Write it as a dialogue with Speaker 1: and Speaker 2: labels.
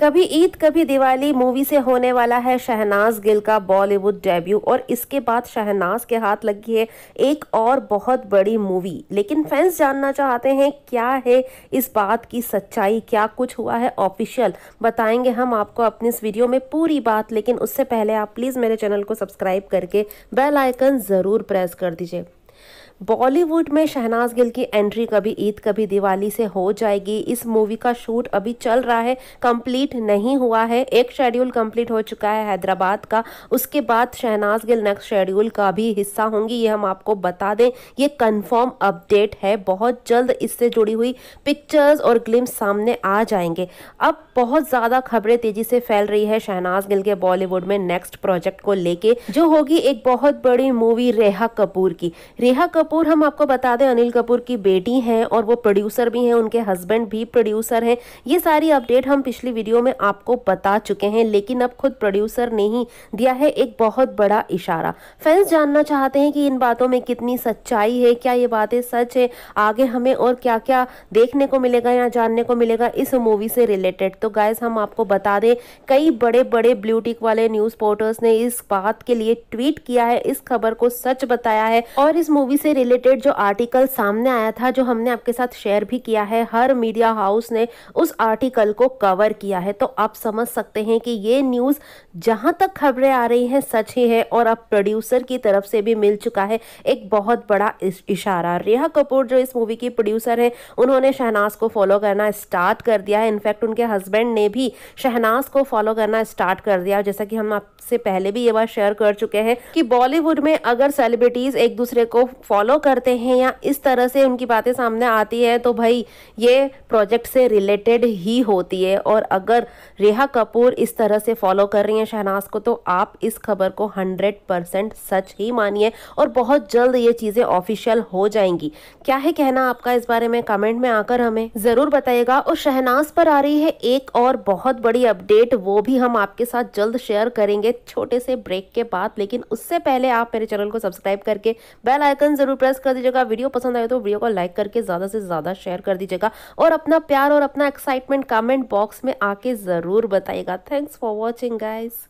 Speaker 1: कभी ईद कभी दिवाली मूवी से होने वाला है शहनाज गिल का बॉलीवुड डेब्यू और इसके बाद शहनाज के हाथ लगी है एक और बहुत बड़ी मूवी लेकिन फैंस जानना चाहते हैं क्या है इस बात की सच्चाई क्या कुछ हुआ है ऑफिशियल बताएंगे हम आपको अपनी इस वीडियो में पूरी बात लेकिन उससे पहले आप प्लीज़ मेरे चैनल को सब्सक्राइब करके बेल आइकन ज़रूर प्रेस कर दीजिए बॉलीवुड में शहनाज गिल की एंट्री कभी ईद कभी दिवाली से हो जाएगी इस मूवी का शूट अभी चल रहा है कंप्लीट नहीं हुआ है एक शेड्यूल कंप्लीट हो चुका है हैदराबाद का उसके बाद शहनाज गिल नेक्स्ट शेड्यूल का भी हिस्सा होंगी ये हम आपको बता दें ये कंफर्म अपडेट है बहुत जल्द इससे जुड़ी हुई पिक्चर्स और ग्लिम सामने आ जाएंगे अब बहुत ज़्यादा खबरें तेज़ी से फैल रही है शहनाज गिल के बॉलीवुड में नेक्स्ट प्रोजेक्ट को लेके जो होगी एक बहुत बड़ी मूवी रेहा कपूर की रेहा कपूर कपूर हम आपको बता दें अनिल कपूर की बेटी हैं और वो प्रोड्यूसर भी हैं उनके हस्बैंड भी प्रोड्यूसर हैं ये सारी अपडेट हम पिछली वीडियो में आपको बता चुके हैं लेकिन अब खुद प्रोड्यूसर ने ही दिया है एक बहुत बड़ा इशारा फैंस जानना चाहते हैं कि इन बातों में कितनी सच्चाई है क्या ये बातें सच है आगे हमें और क्या क्या देखने को मिलेगा या जानने को मिलेगा इस मूवी से रिलेटेड तो गायज हम आपको बता दें कई बड़े बड़े ब्लूटिक वाले न्यूज़ पोर्टर्स ने इस बात के लिए ट्वीट किया है इस खबर को सच बताया है और इस मूवी से रिलेटेड जो आर्टिकल सामने आया था जो हमने आपके साथ शेयर भी किया है हर मीडिया हाउस ने उस आर्टिकल को कवर किया है तो आप समझ सकते हैं कि ये न्यूज़ जहां तक खबरें आ रही हैं सच ही है और अब प्रोड्यूसर की तरफ से भी मिल चुका है एक बहुत बड़ा इशारा रेहा कपूर जो इस मूवी की प्रोड्यूसर है उन्होंने शहनाज को फॉलो करना स्टार्ट कर दिया है इनफैक्ट उनके हस्बैंड ने भी शहनाज को फॉलो करना स्टार्ट कर दिया जैसा कि हम आपसे पहले भी ये बात शेयर कर चुके हैं कि बॉलीवुड में अगर सेलिब्रिटीज़ एक दूसरे को फॉलो फॉलो करते हैं या इस तरह से उनकी बातें सामने आती है तो भाई ये प्रोजेक्ट से रिलेटेड ही होती है और अगर रेहा कपूर इस तरह से फॉलो कर रही हैं शहनाज को तो आप इस खबर को हंड्रेड परसेंट सच ही मानिए और बहुत जल्द ये चीज़ें ऑफिशियल हो जाएंगी क्या है कहना आपका इस बारे में कमेंट में आकर हमें ज़रूर बताइएगा और शहनाज पर आ रही है एक और बहुत बड़ी अपडेट वो भी हम आपके साथ जल्द शेयर करेंगे छोटे से ब्रेक के बाद लेकिन उससे पहले आप मेरे चैनल को सब्सक्राइब करके बेल आइकन जरूर प्रेस कर दीजिएगा वीडियो पसंद आए तो वीडियो को लाइक करके ज़्यादा से ज़्यादा शेयर कर दीजिएगा और अपना प्यार और अपना एक्साइटमेंट कमेंट बॉक्स में आके ज़रूर बताइएगा थैंक्स फॉर वॉचिंग गाइज़